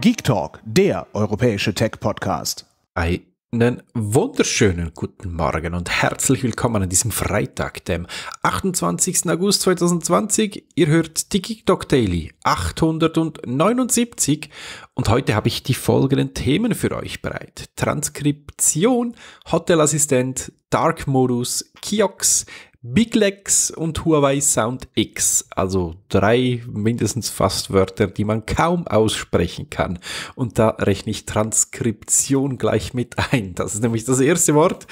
Geek Talk, der europäische Tech-Podcast. Einen wunderschönen guten Morgen und herzlich willkommen an diesem Freitag, dem 28. August 2020. Ihr hört die Geek Talk Daily 879 und heute habe ich die folgenden Themen für euch bereit. Transkription, Hotelassistent, Dark Modus, Kiox, Big Legs und Huawei Sound X. Also drei mindestens fast Wörter, die man kaum aussprechen kann. Und da rechne ich Transkription gleich mit ein. Das ist nämlich das erste Wort.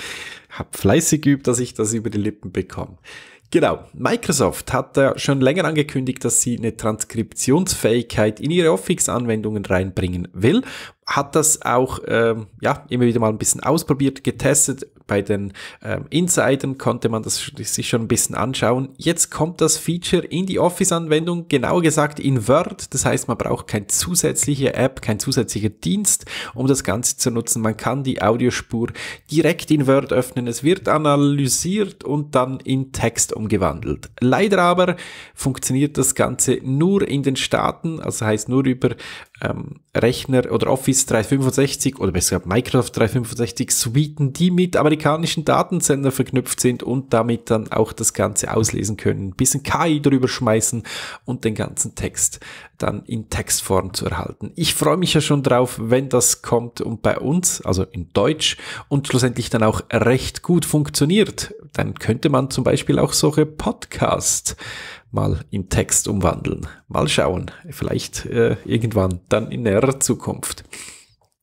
Hab fleißig geübt, dass ich das über die Lippen bekomme. Genau. Microsoft hat da schon länger angekündigt, dass sie eine Transkriptionsfähigkeit in ihre Office-Anwendungen reinbringen will hat das auch ähm, ja, immer wieder mal ein bisschen ausprobiert, getestet. Bei den ähm, Insidern konnte man das sich schon ein bisschen anschauen. Jetzt kommt das Feature in die Office-Anwendung, genauer gesagt in Word. Das heißt, man braucht keine zusätzliche App, kein zusätzlicher Dienst, um das Ganze zu nutzen. Man kann die Audiospur direkt in Word öffnen. Es wird analysiert und dann in Text umgewandelt. Leider aber funktioniert das Ganze nur in den Staaten, also heißt nur über ähm, Rechner oder Office 365 oder besser gesagt Microsoft 365 Suiten, die mit amerikanischen Datensender verknüpft sind und damit dann auch das Ganze auslesen können, ein bisschen KI drüber schmeißen und den ganzen Text dann in Textform zu erhalten. Ich freue mich ja schon drauf, wenn das kommt und bei uns, also in Deutsch und schlussendlich dann auch recht gut funktioniert. Dann könnte man zum Beispiel auch solche Podcasts mal in Text umwandeln. Mal schauen, vielleicht äh, irgendwann dann in näherer Zukunft.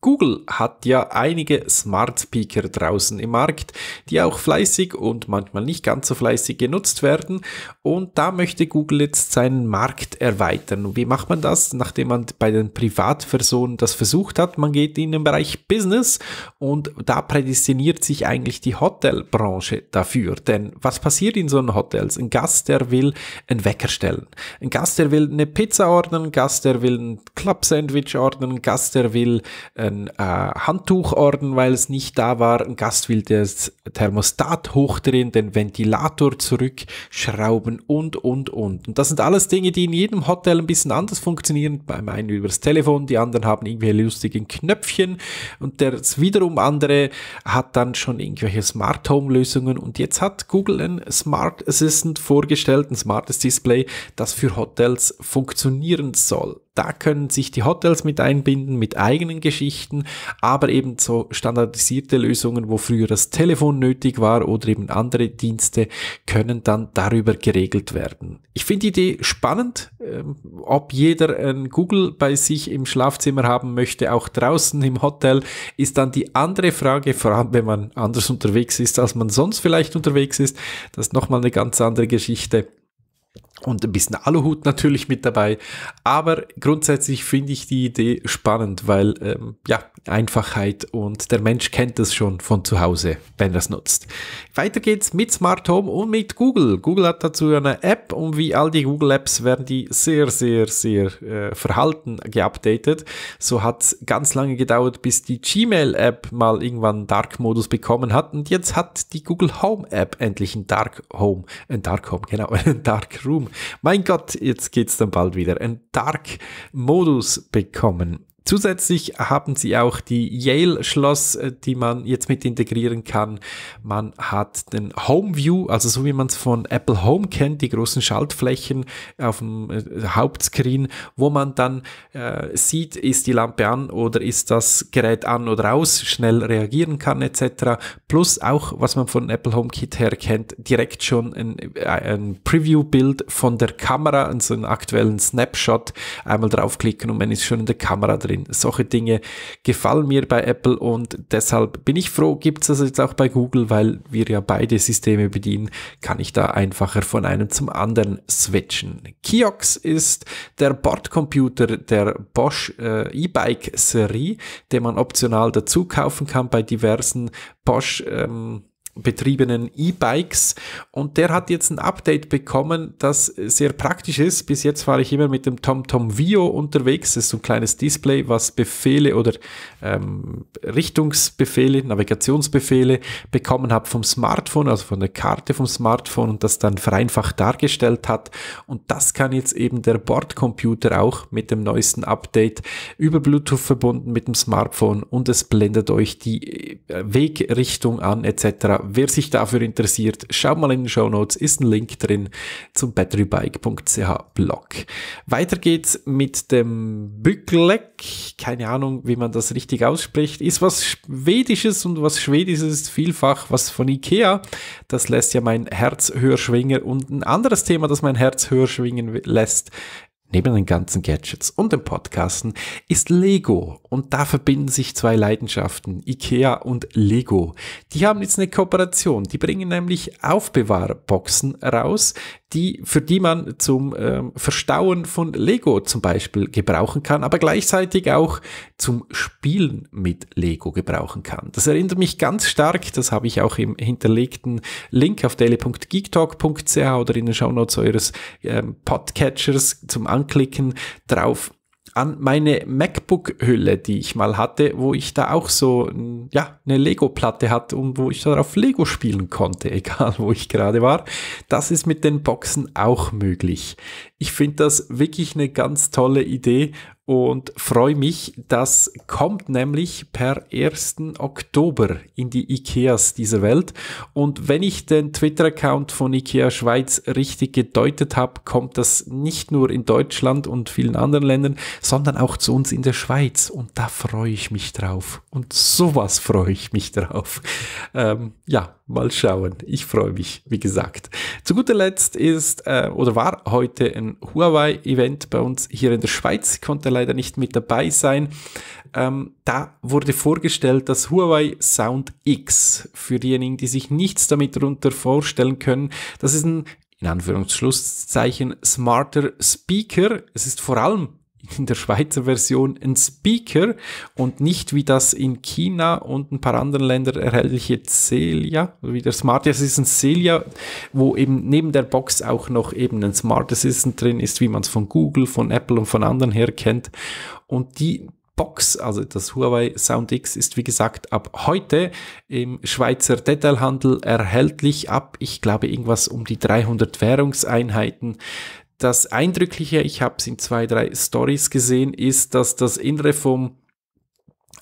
Google hat ja einige Smart Speaker draußen im Markt, die auch fleißig und manchmal nicht ganz so fleißig genutzt werden. Und da möchte Google jetzt seinen Markt erweitern. Wie macht man das? Nachdem man bei den Privatpersonen das versucht hat, man geht in den Bereich Business und da prädestiniert sich eigentlich die Hotelbranche dafür. Denn was passiert in so einem Hotels? Ein Gast, der will einen Wecker stellen. Ein Gast, der will eine Pizza ordnen. Ein Gast, der will ein Club-Sandwich ordnen. Ein Gast, der will äh, ein äh, Handtuch weil es nicht da war. Ein Gast will das Thermostat hochdrehen, den Ventilator zurückschrauben und, und, und. Und das sind alles Dinge, die in jedem Hotel ein bisschen anders funktionieren. Beim einen übers Telefon, die anderen haben irgendwelche lustigen Knöpfchen und der wiederum andere hat dann schon irgendwelche Smart Home Lösungen. Und jetzt hat Google ein Smart Assistant vorgestellt, ein smartes Display, das für Hotels funktionieren soll. Da können sich die Hotels mit einbinden, mit eigenen Geschichten, aber eben so standardisierte Lösungen, wo früher das Telefon nötig war oder eben andere Dienste, können dann darüber geregelt werden. Ich finde die Idee spannend, ähm, ob jeder ein Google bei sich im Schlafzimmer haben möchte, auch draußen im Hotel, ist dann die andere Frage, vor allem wenn man anders unterwegs ist, als man sonst vielleicht unterwegs ist. Das ist nochmal eine ganz andere Geschichte und ein bisschen Aluhut natürlich mit dabei. Aber grundsätzlich finde ich die Idee spannend, weil ähm, ja, Einfachheit und der Mensch kennt das schon von zu Hause, wenn er es nutzt. Weiter geht's mit Smart Home und mit Google. Google hat dazu eine App und wie all die Google Apps werden die sehr, sehr, sehr äh, verhalten geupdatet. So hat es ganz lange gedauert, bis die Gmail-App mal irgendwann Dark-Modus bekommen hat. Und jetzt hat die Google Home App endlich ein Dark Home, ein Dark Home, genau, ein Dark Room mein Gott, jetzt geht's dann bald wieder. Ein Dark-Modus bekommen. Zusätzlich haben sie auch die Yale-Schloss, äh, die man jetzt mit integrieren kann. Man hat den Home View, also so wie man es von Apple Home kennt, die großen Schaltflächen auf dem äh, Hauptscreen, wo man dann äh, sieht, ist die Lampe an oder ist das Gerät an oder aus, schnell reagieren kann etc. Plus auch, was man von Apple Home Kit her kennt, direkt schon ein, äh, ein Preview-Bild von der Kamera, also einen aktuellen Snapshot, einmal draufklicken und man ist schon in der Kamera drin. Sinn. Solche Dinge gefallen mir bei Apple und deshalb bin ich froh, gibt es das jetzt auch bei Google, weil wir ja beide Systeme bedienen, kann ich da einfacher von einem zum anderen switchen. Kiox ist der Bordcomputer der Bosch äh, E-Bike-Serie, den man optional dazu kaufen kann bei diversen Bosch. Ähm, betriebenen E-Bikes. Und der hat jetzt ein Update bekommen, das sehr praktisch ist. Bis jetzt war ich immer mit dem TomTom Vio unterwegs. Das ist so ein kleines Display, was Befehle oder ähm, Richtungsbefehle, Navigationsbefehle bekommen habe vom Smartphone, also von der Karte vom Smartphone und das dann vereinfacht dargestellt hat. Und das kann jetzt eben der Bordcomputer auch mit dem neuesten Update über Bluetooth verbunden mit dem Smartphone und es blendet euch die äh, Wegrichtung an etc wer sich dafür interessiert, schaut mal in den Show Notes, ist ein Link drin zum batterybike.ch Blog. Weiter geht's mit dem Bückleck. Keine Ahnung, wie man das richtig ausspricht. Ist was Schwedisches und was Schwedisches ist vielfach was von Ikea. Das lässt ja mein Herz höher schwingen. Und ein anderes Thema, das mein Herz höher schwingen lässt, Neben den ganzen Gadgets und den Podcasten ist Lego und da verbinden sich zwei Leidenschaften, IKEA und Lego. Die haben jetzt eine Kooperation, die bringen nämlich Aufbewahrboxen raus, die, für die man zum ähm, Verstauen von Lego zum Beispiel gebrauchen kann, aber gleichzeitig auch zum Spielen mit Lego gebrauchen kann. Das erinnert mich ganz stark, das habe ich auch im hinterlegten Link auf daily.geektalk.ch oder in den Shownotes eures ähm, Podcatchers zum Anklicken drauf an meine MacBook-Hülle, die ich mal hatte, wo ich da auch so ja, eine Lego-Platte hatte und wo ich darauf Lego spielen konnte, egal wo ich gerade war. Das ist mit den Boxen auch möglich. Ich finde das wirklich eine ganz tolle Idee und freue mich, das kommt nämlich per 1. Oktober in die IKEAs dieser Welt. Und wenn ich den Twitter-Account von IKEA Schweiz richtig gedeutet habe, kommt das nicht nur in Deutschland und vielen anderen Ländern, sondern auch zu uns in der Schweiz. Und da freue ich mich drauf. Und sowas freue ich mich drauf. Ähm, ja, mal schauen. Ich freue mich, wie gesagt. Zu guter Letzt ist äh, oder war heute ein Huawei-Event bei uns hier in der Schweiz. konnte leider nicht mit dabei sein. Ähm, da wurde vorgestellt das Huawei Sound X. Für diejenigen, die sich nichts damit darunter vorstellen können, das ist ein in Anführungszeichen smarter Speaker. Es ist vor allem in der Schweizer Version ein Speaker und nicht wie das in China und ein paar anderen Ländern erhältliche Celia, wie der Smart Assistant Celia, wo eben neben der Box auch noch eben ein Smart Assistant drin ist, wie man es von Google, von Apple und von anderen her kennt. Und die Box, also das Huawei Sound X, ist wie gesagt ab heute im Schweizer Detailhandel erhältlich ab, ich glaube, irgendwas um die 300 Währungseinheiten das Eindrückliche, ich habe es in zwei, drei Stories gesehen, ist, dass das Innere vom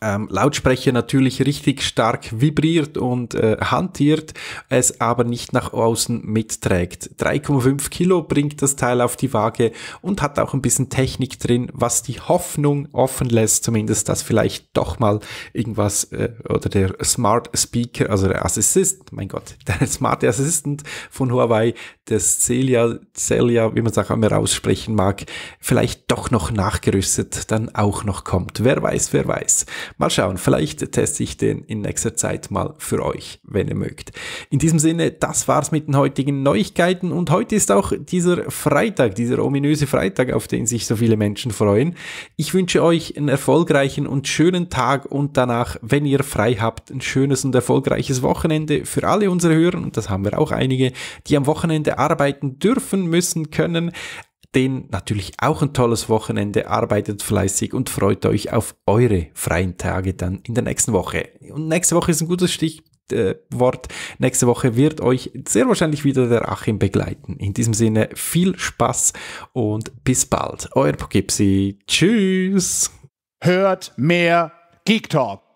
ähm, Lautsprecher natürlich richtig stark vibriert und äh, hantiert, es aber nicht nach außen mitträgt. 3,5 Kilo bringt das Teil auf die Waage und hat auch ein bisschen Technik drin, was die Hoffnung offen lässt, zumindest, dass vielleicht doch mal irgendwas äh, oder der Smart Speaker, also der Assistent, mein Gott, der Smart Assistant von Huawei, das Celia, Celia, wie man es auch immer aussprechen mag, vielleicht doch noch nachgerüstet dann auch noch kommt. Wer weiß, wer weiß. Mal schauen, vielleicht teste ich den in nächster Zeit mal für euch, wenn ihr mögt. In diesem Sinne, das war's mit den heutigen Neuigkeiten und heute ist auch dieser Freitag, dieser ominöse Freitag, auf den sich so viele Menschen freuen. Ich wünsche euch einen erfolgreichen und schönen Tag und danach, wenn ihr frei habt, ein schönes und erfolgreiches Wochenende für alle unsere Hörer und das haben wir auch einige, die am Wochenende arbeiten dürfen, müssen, können den natürlich auch ein tolles Wochenende, arbeitet fleißig und freut euch auf eure freien Tage dann in der nächsten Woche. Und nächste Woche ist ein gutes Stichwort. Nächste Woche wird euch sehr wahrscheinlich wieder der Achim begleiten. In diesem Sinne viel Spaß und bis bald. Euer Pogipsi. Tschüss. Hört mehr Geek Talk.